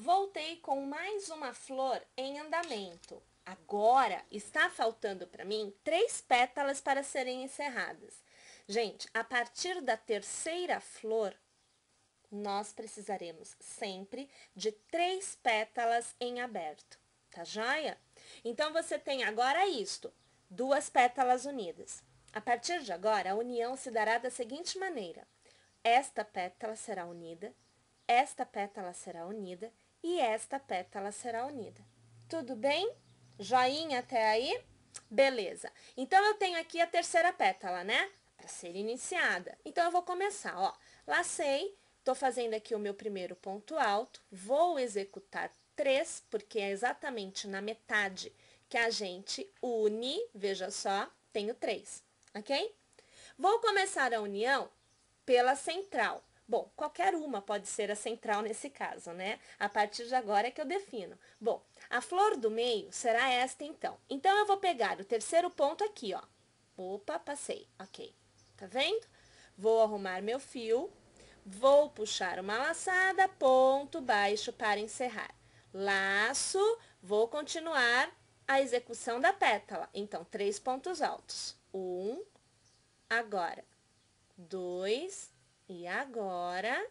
Voltei com mais uma flor em andamento. Agora está faltando para mim três pétalas para serem encerradas. Gente, a partir da terceira flor, nós precisaremos sempre de três pétalas em aberto, tá joia? Então, você tem agora isto, duas pétalas unidas. A partir de agora, a união se dará da seguinte maneira. Esta pétala será unida, esta pétala será unida e esta pétala será unida. Tudo bem? Joinha até aí? Beleza. Então, eu tenho aqui a terceira pétala, né? Para ser iniciada. Então, eu vou começar, ó. Lacei, estou fazendo aqui o meu primeiro ponto alto, vou executar três, porque é exatamente na metade que a gente une, veja só, tenho três, ok? Vou começar a união pela central. Bom, qualquer uma pode ser a central nesse caso, né? A partir de agora é que eu defino. Bom, a flor do meio será esta então. Então, eu vou pegar o terceiro ponto aqui, ó. Opa, passei, ok. Tá vendo? Vou arrumar meu fio, vou puxar uma laçada, ponto baixo para encerrar. Laço, vou continuar a execução da pétala. Então, três pontos altos. Um, agora. Dois, e agora,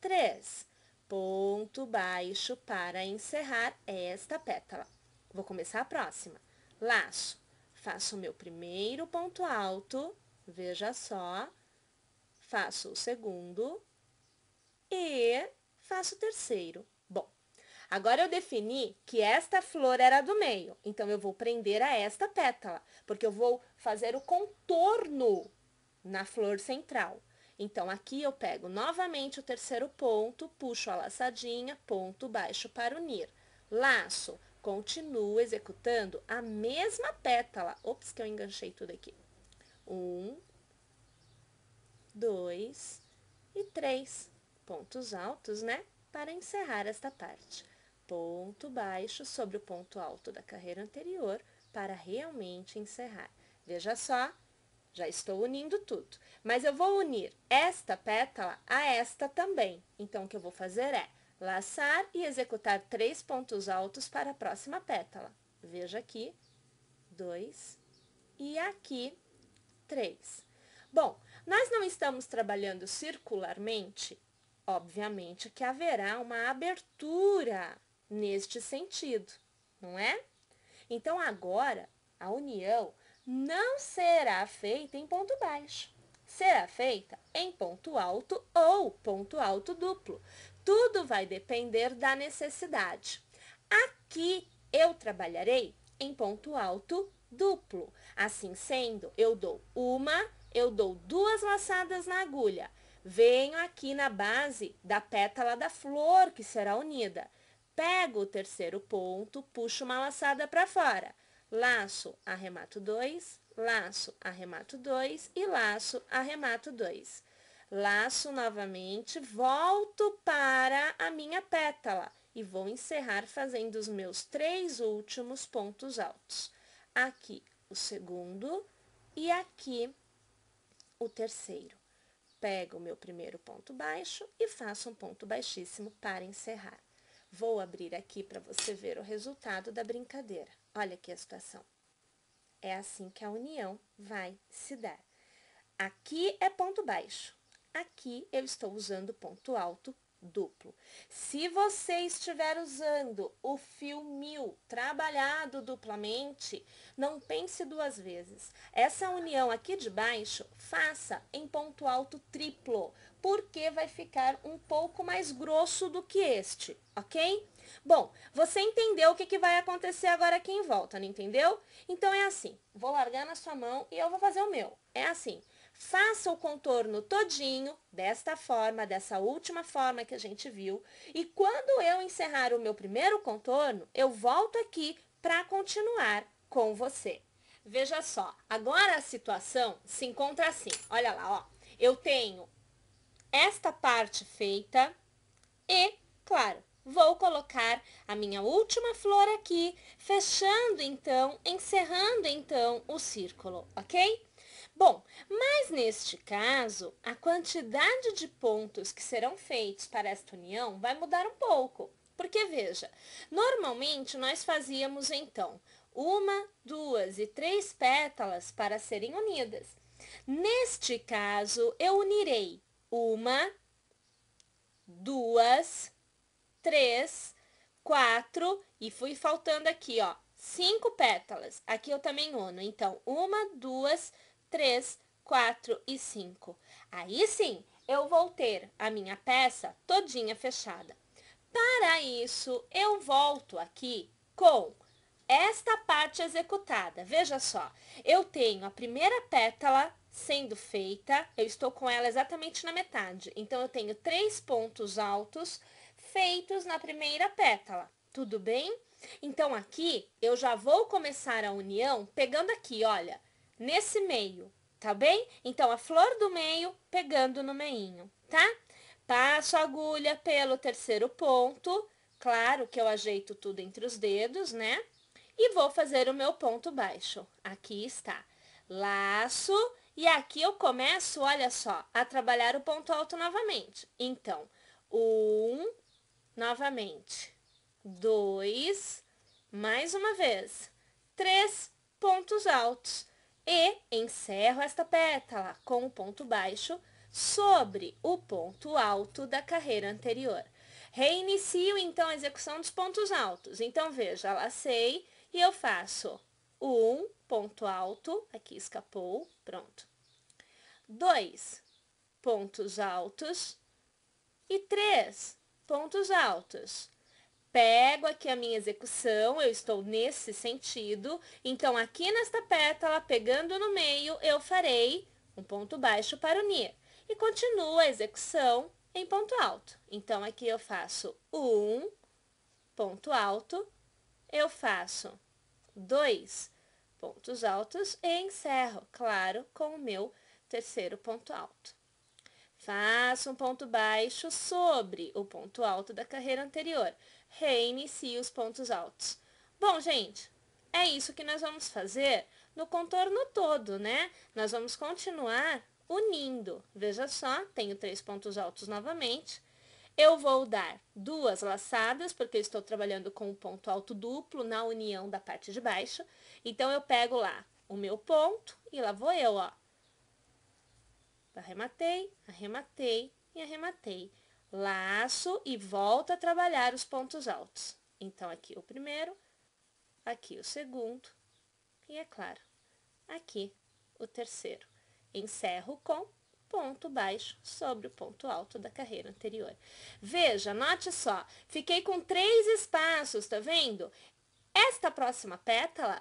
três. Ponto baixo para encerrar esta pétala. Vou começar a próxima. Laço. Faço o meu primeiro ponto alto, veja só. Faço o segundo e faço o terceiro. Bom, Agora, eu defini que esta flor era do meio, então eu vou prender a esta pétala, porque eu vou fazer o contorno na flor central. Então, aqui eu pego novamente o terceiro ponto, puxo a laçadinha, ponto baixo para unir. Laço, continuo executando a mesma pétala. Ops, que eu enganchei tudo aqui. Um, dois e três. Pontos altos, né? Para encerrar esta parte. Ponto baixo sobre o ponto alto da carreira anterior para realmente encerrar. Veja só, já estou unindo tudo. Mas eu vou unir esta pétala a esta também. Então, o que eu vou fazer é laçar e executar três pontos altos para a próxima pétala. Veja aqui, dois, e aqui, três. Bom, nós não estamos trabalhando circularmente, obviamente que haverá uma abertura neste sentido, não é? Então, agora, a união não será feita em ponto baixo. Será feita em ponto alto ou ponto alto duplo. Tudo vai depender da necessidade. Aqui eu trabalharei em ponto alto duplo. Assim sendo, eu dou uma, eu dou duas laçadas na agulha. Venho aqui na base da pétala da flor que será unida. Pego o terceiro ponto, puxo uma laçada para fora laço, arremato 2, laço, arremato 2 e laço, arremato 2. Laço novamente, volto para a minha pétala e vou encerrar fazendo os meus três últimos pontos altos. Aqui o segundo e aqui o terceiro. Pego o meu primeiro ponto baixo e faço um ponto baixíssimo para encerrar. Vou abrir aqui para você ver o resultado da brincadeira. Olha aqui a situação. É assim que a união vai se dar. Aqui é ponto baixo. Aqui eu estou usando ponto alto duplo. Se você estiver usando o fio mil trabalhado duplamente, não pense duas vezes. Essa união aqui de baixo, faça em ponto alto triplo, porque vai ficar um pouco mais grosso do que este, ok? Bom, você entendeu o que, que vai acontecer agora aqui em volta, não entendeu? Então é assim, vou largar na sua mão e eu vou fazer o meu. É assim, Faça o contorno todinho, desta forma, dessa última forma que a gente viu. E quando eu encerrar o meu primeiro contorno, eu volto aqui para continuar com você. Veja só, agora a situação se encontra assim. Olha lá, ó. Eu tenho esta parte feita e, claro, vou colocar a minha última flor aqui, fechando então, encerrando então o círculo, ok? Bom, mas neste caso, a quantidade de pontos que serão feitos para esta união vai mudar um pouco. Porque veja, normalmente nós fazíamos então uma, duas e três pétalas para serem unidas. Neste caso, eu unirei uma, duas, três, quatro e fui faltando aqui, ó, cinco pétalas. Aqui eu também uno. Então, uma, duas, três 3, 4 e 5. Aí sim, eu vou ter a minha peça todinha fechada. Para isso, eu volto aqui com esta parte executada. Veja só, eu tenho a primeira pétala sendo feita, eu estou com ela exatamente na metade. Então, eu tenho três pontos altos feitos na primeira pétala, tudo bem? Então, aqui, eu já vou começar a união pegando aqui, olha, nesse meio, tá bem? Então, a flor do meio pegando no meinho, tá? Passo a agulha pelo terceiro ponto, claro que eu ajeito tudo entre os dedos, né? E vou fazer o meu ponto baixo. Aqui está. Laço, e aqui eu começo, olha só, a trabalhar o ponto alto novamente. Então, um, novamente, dois, mais uma vez, três pontos altos e encerro esta pétala com o um ponto baixo sobre o ponto alto da carreira anterior. Reinicio, então, a execução dos pontos altos. Então, veja, lacei e eu faço um ponto alto, aqui escapou, pronto. Dois pontos altos e três pontos altos pego aqui a minha execução, eu estou nesse sentido. Então, aqui nesta pétala, pegando no meio, eu farei um ponto baixo para unir. E continuo a execução em ponto alto. Então, aqui eu faço um ponto alto, eu faço dois pontos altos e encerro, claro, com o meu terceiro ponto alto. Faço um ponto baixo sobre o ponto alto da carreira anterior reinicie os pontos altos. Bom, gente, é isso que nós vamos fazer no contorno todo, né? Nós vamos continuar unindo. Veja só, tenho três pontos altos novamente. Eu vou dar duas laçadas, porque eu estou trabalhando com o um ponto alto duplo na união da parte de baixo. Então, eu pego lá o meu ponto e lá vou eu, ó. Arrematei, arrematei e arrematei laço e volta a trabalhar os pontos altos. Então, aqui o primeiro, aqui o segundo e, é claro, aqui o terceiro. Encerro com ponto baixo sobre o ponto alto da carreira anterior. Veja, note só, fiquei com três espaços, tá vendo? Esta próxima pétala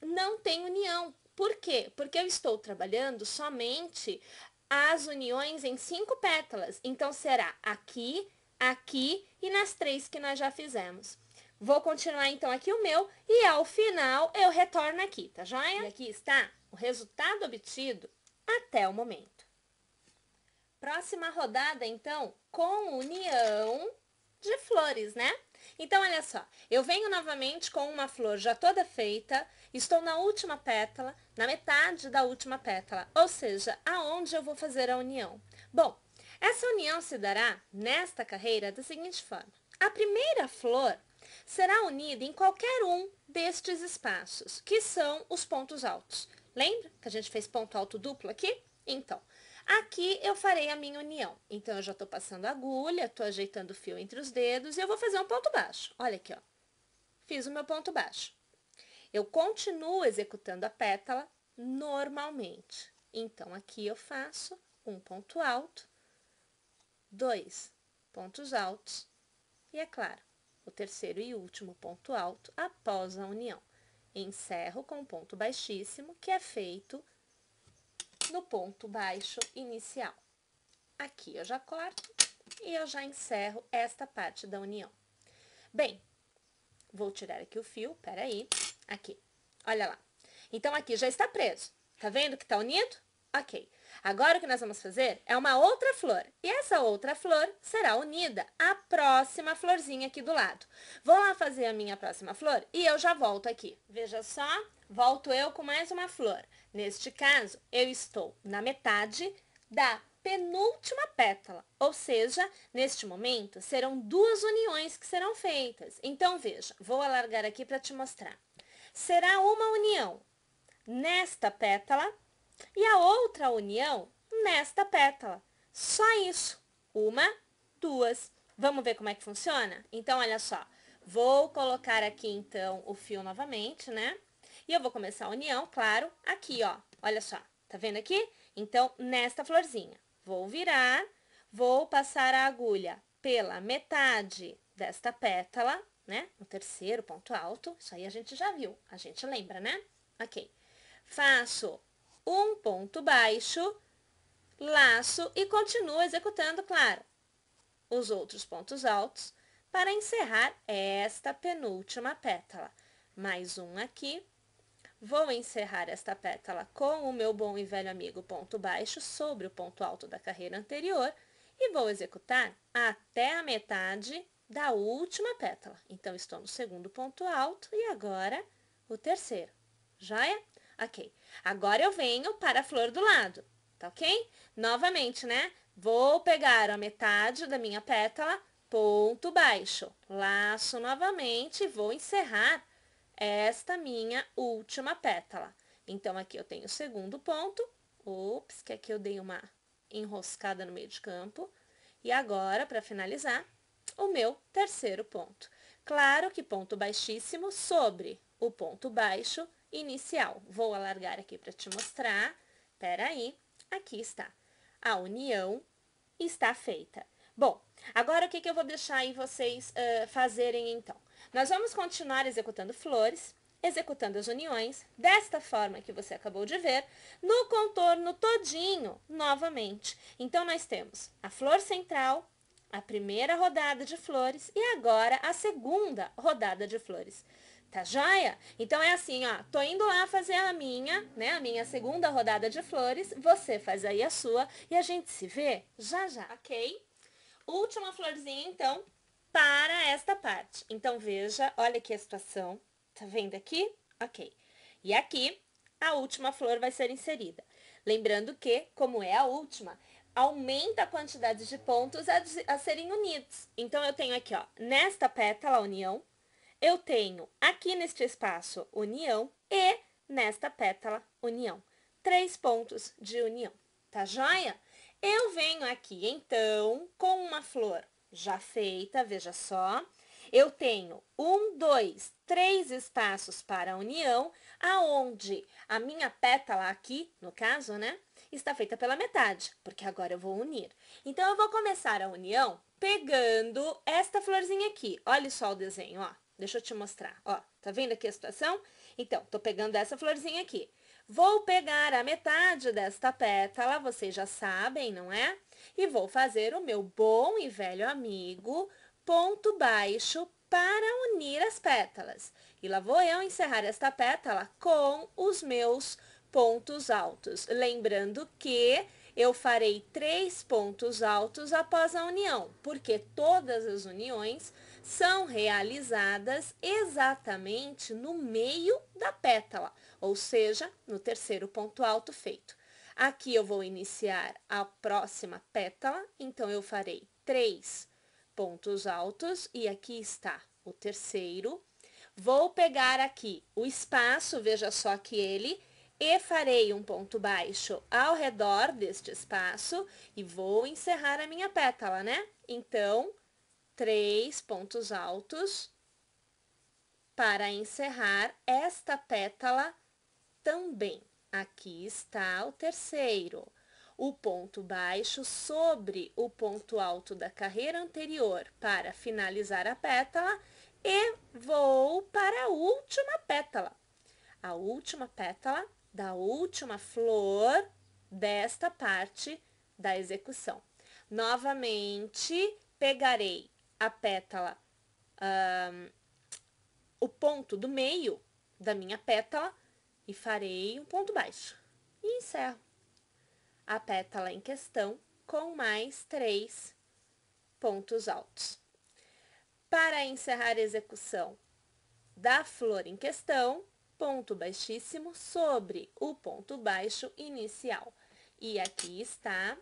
não tem união. Por quê? Porque eu estou trabalhando somente as uniões em cinco pétalas. Então, será aqui, aqui e nas três que nós já fizemos. Vou continuar, então, aqui o meu e, ao final, eu retorno aqui, tá joia? E aqui está o resultado obtido até o momento. Próxima rodada, então, com união de flores, né? Então, olha só, eu venho novamente com uma flor já toda feita, Estou na última pétala, na metade da última pétala, ou seja, aonde eu vou fazer a união. Bom, essa união se dará nesta carreira da seguinte forma. A primeira flor será unida em qualquer um destes espaços, que são os pontos altos. Lembra que a gente fez ponto alto duplo aqui? Então, aqui eu farei a minha união. Então, eu já estou passando a agulha, estou ajeitando o fio entre os dedos e eu vou fazer um ponto baixo. Olha aqui, ó. Fiz o meu ponto baixo. Eu continuo executando a pétala normalmente. Então, aqui eu faço um ponto alto, dois pontos altos e, é claro, o terceiro e último ponto alto após a união. Encerro com um ponto baixíssimo, que é feito no ponto baixo inicial. Aqui eu já corto e eu já encerro esta parte da união. Bem, vou tirar aqui o fio, peraí. aí. Aqui, olha lá. Então, aqui já está preso. Tá vendo que está unido? Ok. Agora, o que nós vamos fazer é uma outra flor. E essa outra flor será unida à próxima florzinha aqui do lado. Vou lá fazer a minha próxima flor e eu já volto aqui. Veja só, volto eu com mais uma flor. Neste caso, eu estou na metade da penúltima pétala, ou seja, neste momento serão duas uniões que serão feitas. Então, veja, vou alargar aqui para te mostrar será uma união nesta pétala e a outra união nesta pétala. Só isso. Uma, duas. Vamos ver como é que funciona? Então, olha só. Vou colocar aqui, então, o fio novamente, né? E eu vou começar a união, claro, aqui, ó. Olha só, tá vendo aqui? Então, nesta florzinha. Vou virar, vou passar a agulha pela metade desta pétala, né? O terceiro ponto alto, isso aí a gente já viu, a gente lembra, né? Ok. Faço um ponto baixo, laço e continuo executando, claro, os outros pontos altos para encerrar esta penúltima pétala. Mais um aqui. Vou encerrar esta pétala com o meu bom e velho amigo ponto baixo sobre o ponto alto da carreira anterior e vou executar até a metade da última pétala. Então, estou no segundo ponto alto e agora o terceiro. Joia? Ok. Agora eu venho para a flor do lado, tá ok? Novamente, né? Vou pegar a metade da minha pétala, ponto baixo, laço novamente e vou encerrar esta minha última pétala. Então, aqui eu tenho o segundo ponto. Ops, que aqui eu dei uma enroscada no meio de campo. E agora, para finalizar, o meu terceiro ponto. Claro que ponto baixíssimo sobre o ponto baixo inicial. Vou alargar aqui para te mostrar. aí, aqui está. A união está feita. Bom, agora o que, que eu vou deixar aí vocês uh, fazerem então? Nós vamos continuar executando flores, executando as uniões, desta forma que você acabou de ver, no contorno todinho, novamente. Então, nós temos a flor central, a primeira rodada de flores e agora a segunda rodada de flores. Tá joia? Então é assim, ó, tô indo lá fazer a minha, né, a minha segunda rodada de flores, você faz aí a sua e a gente se vê já já, ok? Última florzinha, então, para esta parte. Então, veja, olha aqui a situação, tá vendo aqui? Ok. E aqui, a última flor vai ser inserida. Lembrando que, como é a última, aumenta a quantidade de pontos a, a serem unidos. Então, eu tenho aqui, ó, nesta pétala, união, eu tenho aqui neste espaço, união, e nesta pétala, união. Três pontos de união, tá joia? Eu venho aqui, então, com uma flor já feita, veja só. Eu tenho um, dois, três espaços para a união, aonde a minha pétala aqui, no caso, né? está feita pela metade, porque agora eu vou unir. Então, eu vou começar a união pegando esta florzinha aqui. Olha só o desenho, ó. Deixa eu te mostrar, ó. Tá vendo aqui a situação? Então, tô pegando essa florzinha aqui. Vou pegar a metade desta pétala, vocês já sabem, não é? E vou fazer o meu bom e velho amigo ponto baixo para unir as pétalas. E lá vou eu encerrar esta pétala com os meus pontos altos. Lembrando que eu farei três pontos altos após a união, porque todas as uniões são realizadas exatamente no meio da pétala, ou seja, no terceiro ponto alto feito. Aqui eu vou iniciar a próxima pétala, então eu farei três pontos altos e aqui está o terceiro. Vou pegar aqui o espaço, veja só que ele e farei um ponto baixo ao redor deste espaço e vou encerrar a minha pétala, né? Então, três pontos altos para encerrar esta pétala também. Aqui está o terceiro. O ponto baixo sobre o ponto alto da carreira anterior para finalizar a pétala e vou para a última pétala. A última pétala da última flor desta parte da execução. Novamente, pegarei a pétala, um, o ponto do meio da minha pétala e farei um ponto baixo. E encerro a pétala em questão com mais três pontos altos. Para encerrar a execução da flor em questão, ponto baixíssimo sobre o ponto baixo inicial. E aqui está,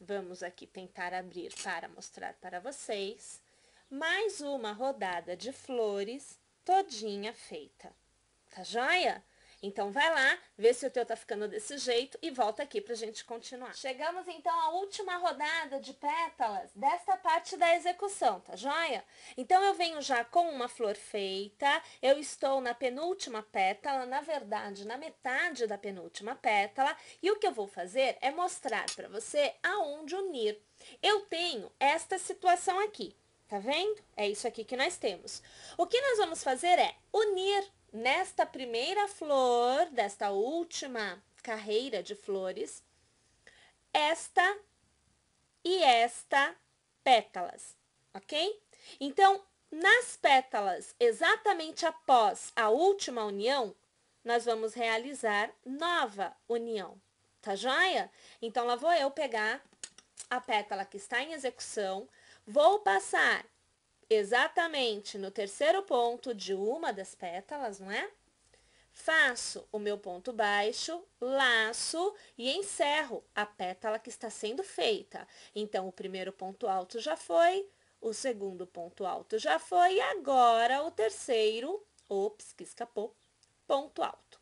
vamos aqui tentar abrir para mostrar para vocês, mais uma rodada de flores todinha feita, tá joia? Então vai lá, vê se o teu tá ficando desse jeito e volta aqui pra gente continuar. Chegamos então à última rodada de pétalas desta parte da execução, tá joia? Então eu venho já com uma flor feita, eu estou na penúltima pétala, na verdade na metade da penúltima pétala, e o que eu vou fazer é mostrar para você aonde unir. Eu tenho esta situação aqui, tá vendo? É isso aqui que nós temos. O que nós vamos fazer é unir Nesta primeira flor, desta última carreira de flores, esta e esta pétalas, ok? Então, nas pétalas, exatamente após a última união, nós vamos realizar nova união, tá joia? Então, lá vou eu pegar a pétala que está em execução, vou passar exatamente no terceiro ponto de uma das pétalas, não é? Faço o meu ponto baixo, laço e encerro a pétala que está sendo feita. Então, o primeiro ponto alto já foi, o segundo ponto alto já foi, e agora o terceiro, ops, que escapou, ponto alto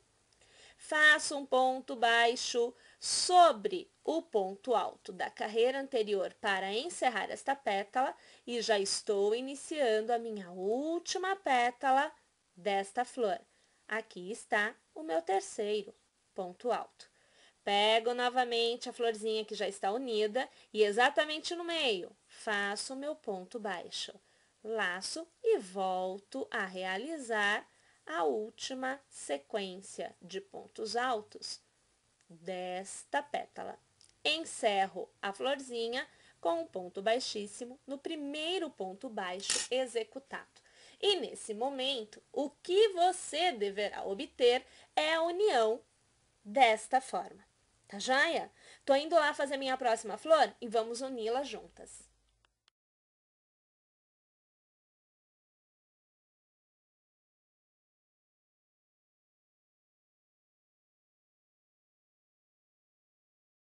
faça um ponto baixo sobre o ponto alto da carreira anterior para encerrar esta pétala e já estou iniciando a minha última pétala desta flor. Aqui está o meu terceiro ponto alto. Pego novamente a florzinha que já está unida e exatamente no meio faço o meu ponto baixo. Laço e volto a realizar a última sequência de pontos altos desta pétala. Encerro a florzinha com um ponto baixíssimo no primeiro ponto baixo executado. E nesse momento, o que você deverá obter é a união desta forma. Tá joia? Tô indo lá fazer minha próxima flor e vamos uni-la juntas.